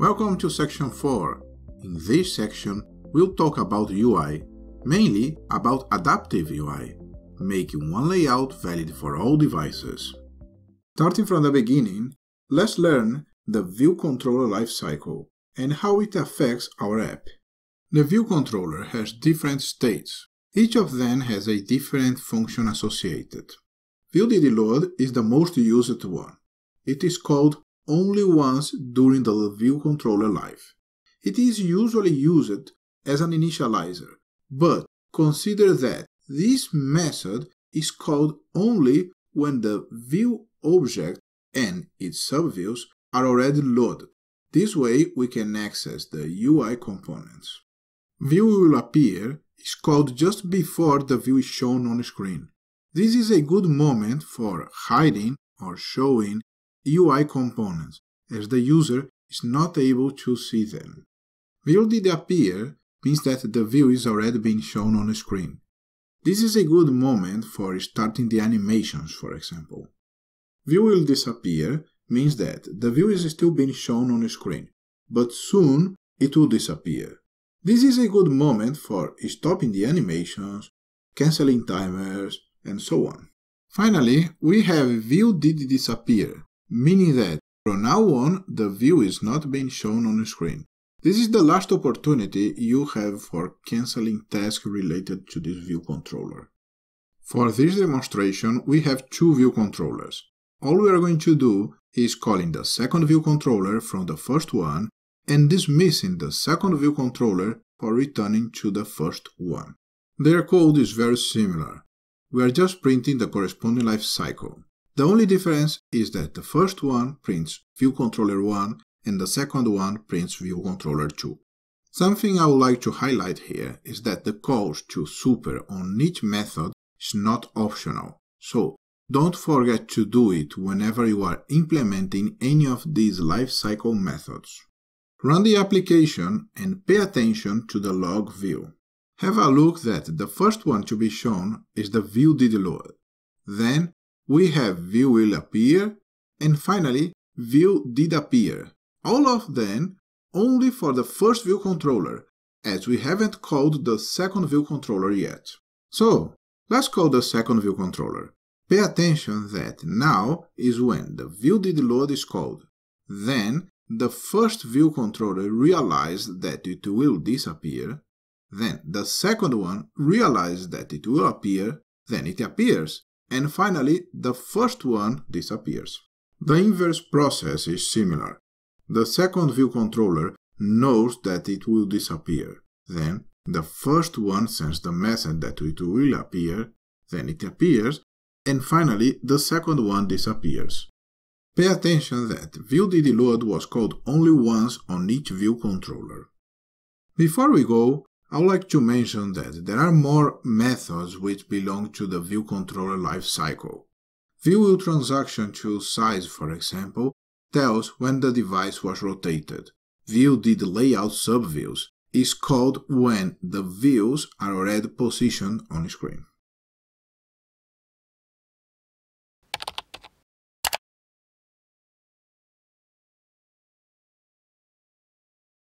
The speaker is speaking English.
Welcome to section 4. In this section, we'll talk about UI, mainly about adaptive UI, making one layout valid for all devices. Starting from the beginning, let's learn the view controller lifecycle and how it affects our app. The view controller has different states. Each of them has a different function associated. ViewDDLoad is the most used one. It is called only once during the view controller life. It is usually used as an initializer, but consider that this method is called only when the view object and its subviews are already loaded. This way we can access the UI components. View will appear is called just before the view is shown on screen. This is a good moment for hiding or showing UI components, as the user is not able to see them. View did appear means that the view is already being shown on screen. This is a good moment for starting the animations, for example. View will disappear means that the view is still being shown on screen, but soon it will disappear. This is a good moment for stopping the animations, canceling timers, and so on. Finally, we have view did disappear, meaning that from now on the view is not being shown on the screen. This is the last opportunity you have for cancelling tasks related to this view controller. For this demonstration, we have two view controllers. All we are going to do is calling the second view controller from the first one and dismissing the second view controller for returning to the first one. Their code is very similar. We are just printing the corresponding life cycle. The only difference is that the first one prints view controller 1 and the second one prints view controller 2. Something I would like to highlight here is that the calls to super on each method is not optional, so don't forget to do it whenever you are implementing any of these lifecycle methods. Run the application and pay attention to the log view. Have a look that the first one to be shown is the view did load. Then we have view will appear, and finally view did appear. All of them only for the first view controller, as we haven't called the second view controller yet. So, let's call the second view controller. Pay attention that now is when the view did load is called. Then, the first view controller realized that it will disappear. Then, the second one realized that it will appear. Then it appears and finally the first one disappears. The inverse process is similar. The second view controller knows that it will disappear. Then the first one sends the message that it will appear, then it appears, and finally the second one disappears. Pay attention that ViewDDLoad was called only once on each view controller. Before we go, I would like to mention that there are more methods which belong to the view controller lifecycle. View transaction to size, for example, tells when the device was rotated. View did layout subviews is called when the views are already positioned on screen.